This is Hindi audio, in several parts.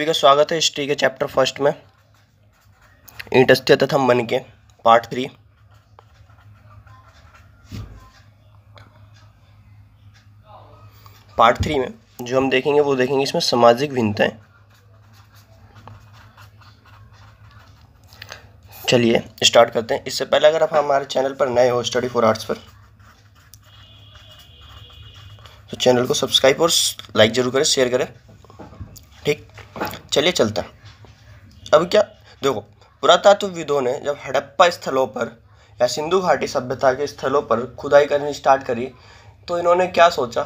सभी का स्वागत है हिस्ट्री के चैप्टर फर्स्ट में ईटस्थ्य तथा मन के पार्ट थ्री पार्ट थ्री में जो हम देखेंगे वो देखेंगे इसमें सामाजिक भिन्नताएं चलिए स्टार्ट करते हैं इससे पहले अगर आप हमारे चैनल पर नए हो स्टडी फॉर आर्ट्स पर तो चैनल को सब्सक्राइब और लाइक ज़रूर करें शेयर करें ठीक चलिए चलते हैं अब क्या देखो पुरातत्वविदों ने जब हड़प्पा स्थलों पर या सिंधु घाटी सभ्यता के स्थलों पर खुदाई करनी स्टार्ट करी तो इन्होंने क्या सोचा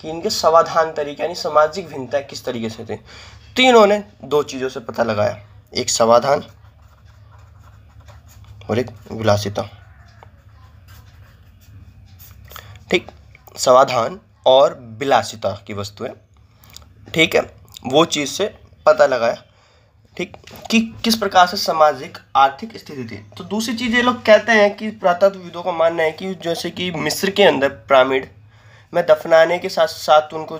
कि इनके समाधान तरीके यानी सामाजिक भिन्नता किस तरीके से थी तो इन्होंने दो चीज़ों से पता लगाया एक समाधान और एक विलासिता ठीक समाधान और विलासिता की वस्तुएं ठीक है वो चीज़ से पता लगाया ठीक कि किस प्रकार से सामाजिक आर्थिक स्थिति थी तो दूसरी चीज़ ये लोग कहते हैं कि पुरातत्वविदों का मानना है कि जैसे कि मिस्र के अंदर पिरामिड में दफनाने के साथ साथ उनको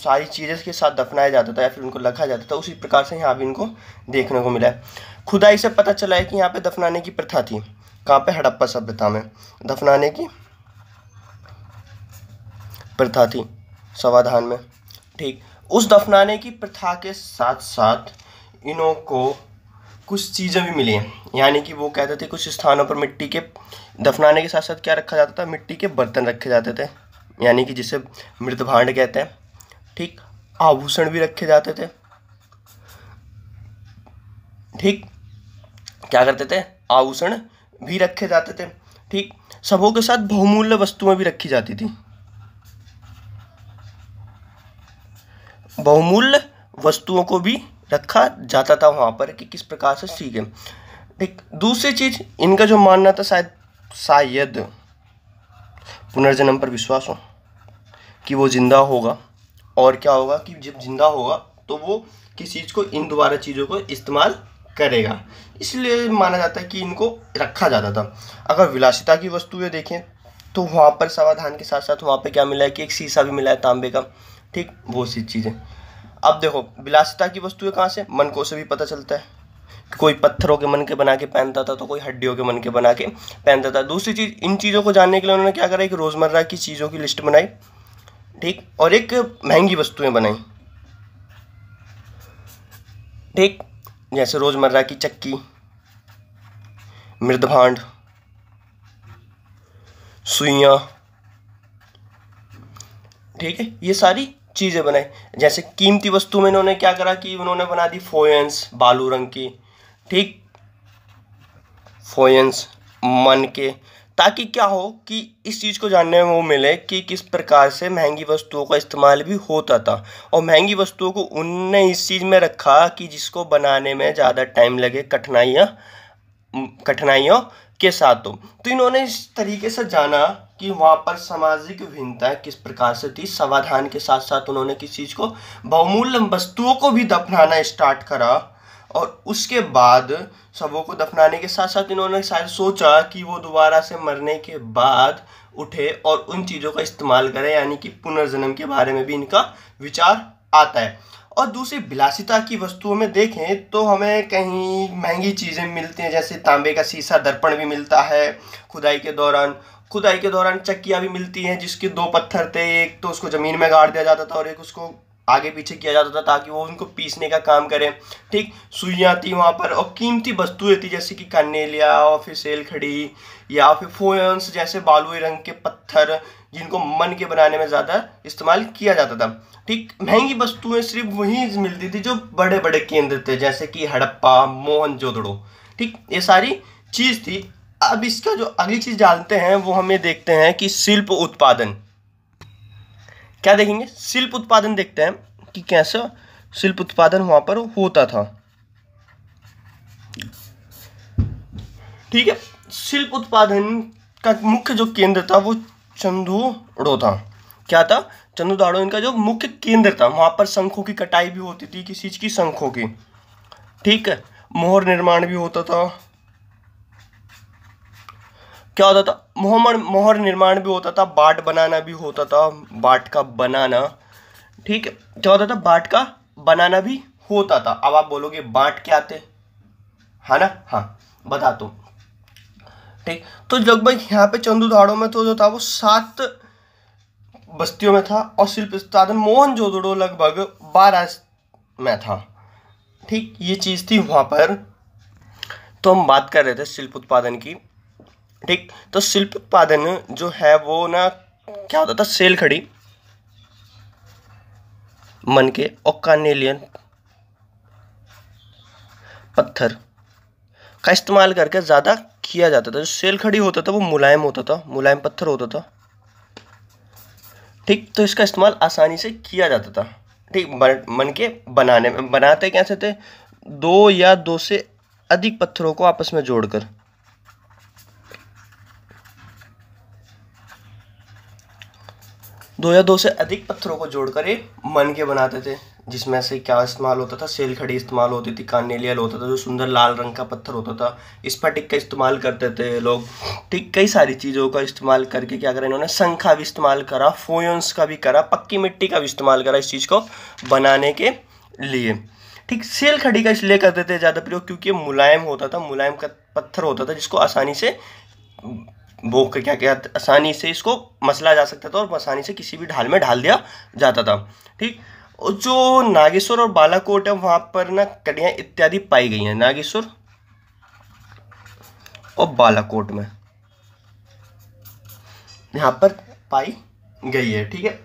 सारी चीज़ें के साथ दफनाया जाता था या फिर उनको लखा जाता था उसी प्रकार से यहाँ भी इनको देखने को मिला है खुदाई से पता चला है कि यहाँ पे दफनाने की प्रथा थी कहाँ पे हड़प्पा सभ्यता में दफनाने की प्रथा थी सवाधान में ठीक उस दफनाने की प्रथा के साथ साथ इन्हों को कुछ चीज़ें भी मिली हैं यानी कि वो कहते थे कुछ स्थानों पर मिट्टी के दफनाने के साथ साथ क्या रखा जाता था मिट्टी के बर्तन रखे जाते थे यानी कि जिसे मृत भांड कहते हैं ठीक आभूषण भी रखे जाते थे ठीक क्या करते थे आभूषण भी रखे जाते थे ठीक सबों के साथ बहुमूल्य वस्तुएं भी रखी जाती थी बहुमूल्य वस्तुओं को भी रखा जाता था वहाँ पर कि किस प्रकार से सीखे ठीक दूसरी चीज़ इनका जो मानना था शायद शायद पुनर्जन्म पर विश्वास हो कि वो जिंदा होगा और क्या होगा कि जब जिंदा होगा तो वो किस चीज़ को इन दोबारा चीज़ों को इस्तेमाल करेगा इसलिए माना जाता है कि इनको रखा जाता था अगर विलासिता की वस्तुएं देखें तो वहाँ पर सावधान के साथ साथ वहाँ पर क्या मिला है कि एक शीशा भी मिला है तांबे का ठीक वो सी चीज़ें अब देखो विलासिता की वस्तुएं कहाँ से मन को से भी पता चलता है कोई पत्थरों के मन के बना के पहनता था तो कोई हड्डियों के मन के बना के पहनता था दूसरी चीज़ इन चीज़ों को जानने के लिए उन्होंने क्या करा एक रोज़मर्रा की चीज़ों की लिस्ट बनाई ठीक और एक महंगी वस्तुएं बनाई ठीक जैसे रोज़मर्रा की चक्की मृदभांड सुइयाँ ठीक है ये सारी चीज़ें बनाई जैसे कीमती वस्तु में इन्होंने क्या करा कि उन्होंने बना दी फोयंस बालू रंग की ठीक फोयंस मन के ताकि क्या हो कि इस चीज़ को जानने में वो मिले कि किस प्रकार से महंगी वस्तुओं का इस्तेमाल भी होता था और महंगी वस्तुओं को उनने इस चीज़ में रखा कि जिसको बनाने में ज़्यादा टाइम लगे कठिनाइयाँ कठिनाइयों के साथ हो तो इन्होंने इस तरीके से जाना कि वहाँ पर सामाजिक भिन्नताएँ किस प्रकार से थी समाधान के साथ साथ उन्होंने किस चीज़ को बहुमूल्य वस्तुओं को भी दफनाना स्टार्ट करा और उसके बाद सबों को दफनाने के साथ साथ इन्होंने शायद सोचा कि वो दोबारा से मरने के बाद उठे और उन चीज़ों का इस्तेमाल करें यानी कि पुनर्जन्म के बारे में भी इनका विचार आता है और दूसरी विलासिता की वस्तुओं में देखें तो हमें कहीं महंगी चीज़ें मिलती हैं जैसे तांबे का शीशा दर्पण भी मिलता है खुदाई के दौरान खुदाई के दौरान चक्कियाँ भी मिलती हैं जिसके दो पत्थर थे एक तो उसको ज़मीन में गाड़ दिया जाता था और एक उसको आगे पीछे किया जाता था ताकि वो उनको पीसने का काम करें ठीक सुइयाँ थी वहाँ पर और कीमती वस्तुएं थी जैसे कि कन्नेलिया और फिर सेल खड़ी या फिर फोयंस जैसे बालुई रंग के पत्थर जिनको मन के बनाने में ज़्यादा इस्तेमाल किया जाता था ठीक महंगी वस्तुएं सिर्फ वहीं मिलती थी जो बड़े बड़े केंद्र थे जैसे कि हड़प्पा मोहन ठीक ये सारी चीज़ थी अब इसका जो अगली चीज़ जानते हैं वो हमें देखते हैं कि शिल्प उत्पादन क्या देखेंगे शिल्प उत्पादन देखते हैं कि कैसे शिल्प उत्पादन वहां पर होता था ठीक है शिल्प उत्पादन का मुख्य जो केंद्र था वो चंदूड़ो था क्या था चंदूदाड़ो इनका जो मुख्य केंद्र था वहां पर शंखों की कटाई भी होती थी किसी चीज़ की शंखों की ठीक है मोहर निर्माण भी होता था क्या होता था मोहम्मद मोहर निर्माण भी होता था बाट बनाना भी होता था बाट का बनाना ठीक है क्या होता था बाट का बनाना भी होता था अब आप बोलोगे बाट क्या थे है हाँ ना हाँ बता दो ठीक तो लगभग यहाँ पे चंदू धाड़ों में तो जो था वो सात बस्तियों में था और शिल्प साधन मोहन जोदड़ो लगभग बारह में था ठीक ये चीज़ थी वहाँ पर तो हम बात कर रहे थे शिल्प उत्पादन की ठीक तो शिल्प उत्पादन जो है वो ना क्या होता था सेल खड़ी मन के और कानेलियन पत्थर का इस्तेमाल करके ज़्यादा किया जाता था जो सेल खड़ी होता था वो मुलायम होता था मुलायम पत्थर होता था ठीक तो इसका इस्तेमाल आसानी से किया जाता था ठीक मन के बनाने में बनाते कैसे थे दो या दो से अधिक पत्थरों को आपस में जोड़कर दो या दो से अधिक पत्थरों को जोड़कर एक मन के बनाते थे जिसमें से क्या इस्तेमाल होता था सेल खड़ी इस्तेमाल होती थी कानेलियल होता था जो सुंदर लाल रंग का पत्थर होता था इस टिक का इस्तेमाल करते थे लोग ठीक कई सारी चीज़ों का इस्तेमाल करके क्या करें इन्होंने शंख का भी इस्तेमाल करा फोयंस का भी करा पक्की मिट्टी का भी इस्तेमाल करा इस चीज़ को बनाने के लिए ठीक सेल खड़ी का इसलिए करते थे ज़्यादा प्रयोग क्योंकि मुलायम होता था मुलायम का पत्थर होता था जिसको आसानी से वो क्या क्या आसानी से इसको मसला जा सकता था और आसानी से किसी भी ढाल में ढाल दिया जाता था ठीक और जो नागेश्वर और बालाकोट है वहां पर ना कड़ियाँ इत्यादि पाई गई हैं नागेश्वर और बालाकोट में यहां पर पाई गई है ठीक है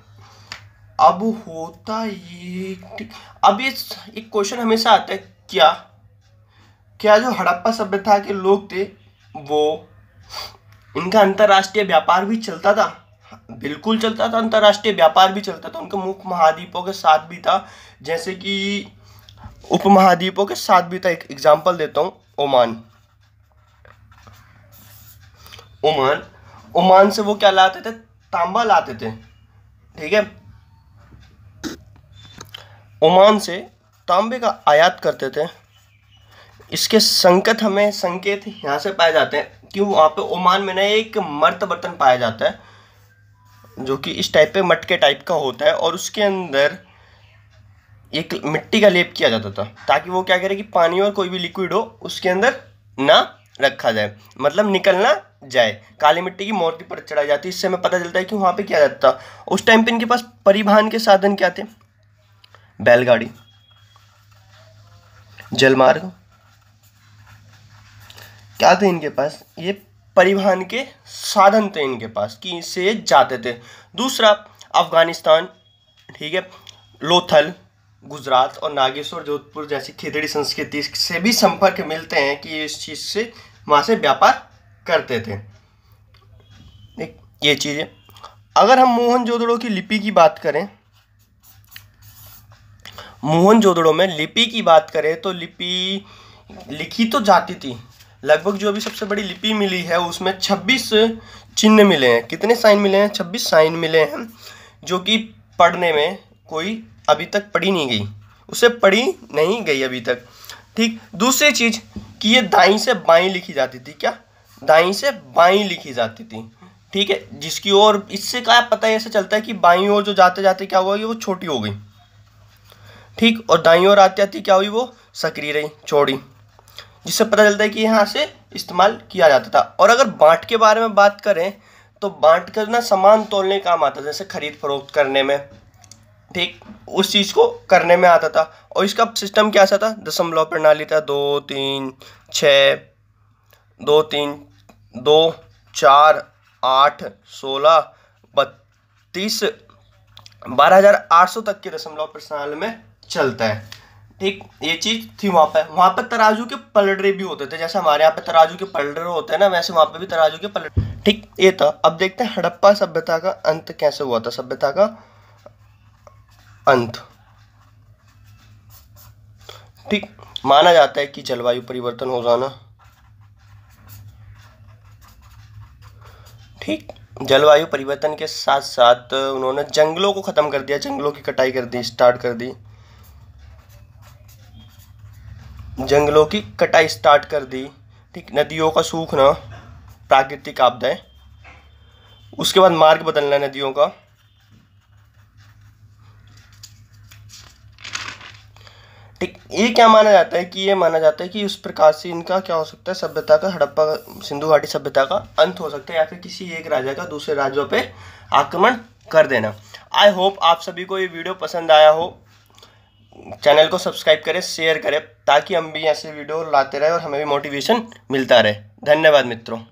अब होता ये ठीक अब ये एक क्वेश्चन हमेशा आता है क्या क्या जो हड़प्पा सभ्यता के लोग थे वो इनका अंतर्राष्ट्रीय व्यापार भी चलता था बिल्कुल चलता था अंतर्राष्ट्रीय व्यापार भी चलता था उनका मुख्य महाद्वीपों के साथ भी था जैसे कि उप महाद्वीपों के साथ भी था एक एग्जाम्पल देता हूँ ओमान ओमान ओमान से वो क्या लाते थे तांबा लाते थे ठीक है ओमान से तांबे का आयात करते थे इसके संकेत हमें संकेत यहाँ से पाए जाते हैं क्यों वहाँ पे ओमान में ना एक मर्त बर्तन पाया जाता है जो कि इस टाइप पे मटके टाइप का होता है और उसके अंदर एक मिट्टी का लेप किया जाता था ताकि वो क्या करे कि पानी और कोई भी लिक्विड हो उसके अंदर ना रखा जाए मतलब निकलना जाए काली मिट्टी की मूर्ति पर चढ़ाई जाती है इससे हमें पता चलता है कि वहाँ पे क्या जाता उस टाइम पे इनके पास परिवहन के साधन क्या थे बैलगाड़ी जलमार्ग क्या थे इनके पास ये परिवहन के साधन थे इनके पास कि इससे जाते थे दूसरा अफगानिस्तान ठीक है लोथल गुजरात और नागेश्वर जोधपुर जैसी खेतड़ी संस्कृति से भी संपर्क मिलते हैं कि इस चीज़ से वहाँ से व्यापार करते थे एक ये है अगर हम मोहन जोदड़ो की लिपि की बात करें मोहन जोदड़ो में लिपि की बात करें तो लिपि लिखी तो जाती थी लगभग जो अभी सबसे बड़ी लिपि मिली है उसमें 26 चिन्ह मिले हैं कितने साइन मिले हैं 26 साइन मिले हैं जो कि पढ़ने में कोई अभी तक पढ़ी नहीं गई उसे पढ़ी नहीं गई अभी तक ठीक दूसरी चीज़ कि ये दाई से बाई लिखी जाती थी क्या दाई से बाई लिखी जाती थी ठीक है जिसकी ओर इससे क्या पता ऐसे चलता है कि बाई ओर जो जाते जाते क्या हुआ वो छोटी हो गई ठीक और दाई ओर आती आती क्या हुई वो सक्रिय रही छोड़ी जिससे पता चलता है कि यहाँ से इस्तेमाल किया जाता था और अगर बाँट के बारे में बात करें तो बाँट कर ना सामान तोलने काम आता था जैसे खरीद फरोख्त करने में ठीक उस चीज़ को करने में आता था और इसका सिस्टम क्या सा था दशमलव प्रणाली था दो तीन छ दो तीन दो चार आठ सोलह बत्तीस बारह हज़ार आठ सौ तक के दशमलव प्रणाली में चलता है ठीक ये चीज़ थी वहां पर वहां पर तराजू के पलटरे भी होते थे जैसे हमारे यहाँ पे तराजू के पलटरे होते हैं ना वैसे वहां पे भी तराजू के पलट ठीक ये था अब देखते हैं हड़प्पा सभ्यता का अंत कैसे हुआ था सभ्यता का अंत ठीक माना जाता है कि जलवायु परिवर्तन हो जाना ठीक जलवायु परिवर्तन के साथ साथ उन्होंने जंगलों को ख़त्म कर दिया जंगलों की कटाई कर दी स्टार्ट कर दी जंगलों की कटाई स्टार्ट कर दी ठीक नदियों का सूखना प्राकृतिक आपदाएं उसके बाद मार्ग बदलना नदियों का ठीक ये क्या माना जाता है कि ये माना जाता है कि उस प्रकार से इनका क्या हो सकता है सभ्यता का हड़प्पा सिंधु घाटी सभ्यता का अंत हो सकता है या फिर किसी एक राजा का दूसरे राज्यों पे आक्रमण कर देना आई होप आप सभी को ये वीडियो पसंद आया हो चैनल को सब्सक्राइब करें शेयर करें ताकि हम भी ऐसे वीडियो लाते रहें और हमें भी मोटिवेशन मिलता रहे धन्यवाद मित्रों